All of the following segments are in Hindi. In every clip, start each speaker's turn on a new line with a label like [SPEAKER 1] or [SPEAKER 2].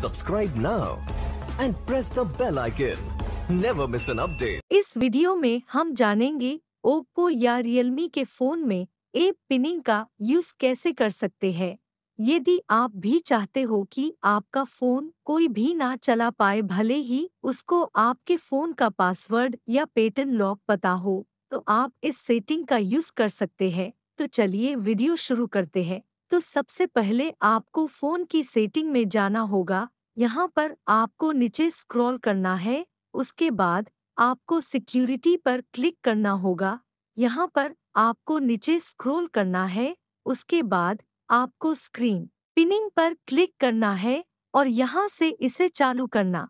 [SPEAKER 1] subscribe now and press the bell icon never miss an update इस वीडियो में हम जानेंगे ओप्पो या रियलमी के फोन में एप पिनिंग का यूज कैसे कर सकते हैं यदि आप भी चाहते हो कि आपका फोन कोई भी ना चला पाए भले ही उसको आपके फोन का पासवर्ड या पेटर्न लॉक पता हो तो आप इस सेटिंग का यूज कर सकते हैं तो चलिए वीडियो शुरू करते हैं तो सबसे पहले आपको फ़ोन की सेटिंग में जाना होगा यहाँ पर आपको नीचे स्क्रॉल करना है उसके बाद आपको सिक्योरिटी पर क्लिक करना होगा यहाँ पर आपको नीचे स्क्रॉल करना है उसके बाद आपको स्क्रीन पिनिंग पर क्लिक करना है और यहाँ से इसे चालू करना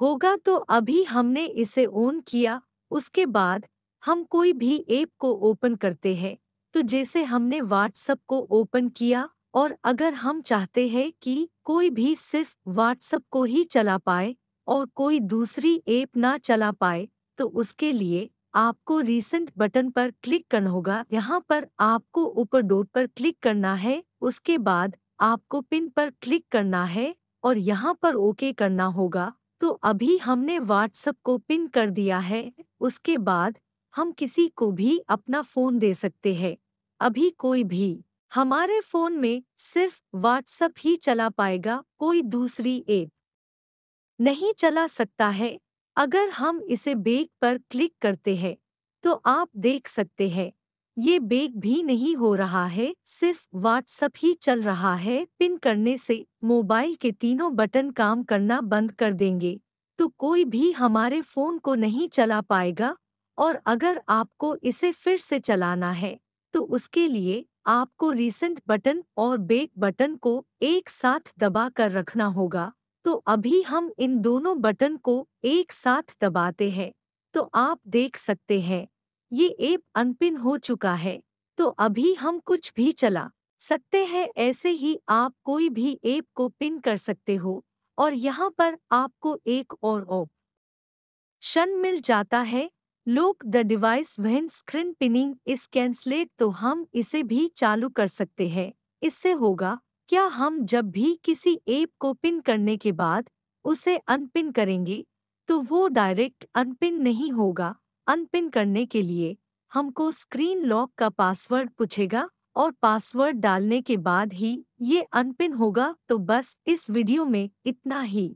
[SPEAKER 1] होगा तो अभी हमने इसे ऑन किया उसके बाद हम कोई भी ऐप को ओपन करते हैं तो जैसे हमने व्हाट्सएप को ओपन किया और अगर हम चाहते हैं कि कोई भी सिर्फ व्हाट्सएप को ही चला पाए और कोई दूसरी ऐप ना चला पाए तो उसके लिए आपको रीसेंट बटन पर क्लिक करना होगा यहाँ पर आपको ऊपर डोट पर क्लिक करना है उसके बाद आपको पिन पर क्लिक करना है और यहाँ पर ओके करना होगा तो अभी हमने व्हाट्सएप को पिन कर दिया है उसके बाद हम किसी को भी अपना फ़ोन दे सकते हैं अभी कोई भी हमारे फोन में सिर्फ व्हाट्सएप ही चला पाएगा कोई दूसरी ऐप नहीं चला सकता है अगर हम इसे बेग पर क्लिक करते हैं तो आप देख सकते हैं ये बेग भी नहीं हो रहा है सिर्फ व्हाट्सएप ही चल रहा है पिन करने से मोबाइल के तीनों बटन काम करना बंद कर देंगे तो कोई भी हमारे फोन को नहीं चला पाएगा और अगर आपको इसे फिर से चलाना है तो उसके लिए आपको रीसेंट बटन और बेक बटन को एक साथ दबा कर रखना होगा तो अभी हम इन दोनों बटन को एक साथ दबाते हैं तो आप देख सकते हैं ये ऐप अनपिन हो चुका है तो अभी हम कुछ भी चला सकते हैं ऐसे ही आप कोई भी एप को पिन कर सकते हो और यहाँ पर आपको एक और शन मिल जाता है look the device when screen pinning is cancelled तो हम इसे भी चालू कर सकते हैं इससे होगा क्या हम जब भी किसी एप को पिन करने के बाद उसे अनपिन करेंगे तो वो डायरेक्ट अनपिन नहीं होगा अनपिन करने के लिए हमको स्क्रीन लॉक का पासवर्ड पूछेगा और पासवर्ड डालने के बाद ही ये अनपिन होगा तो बस इस वीडियो में इतना ही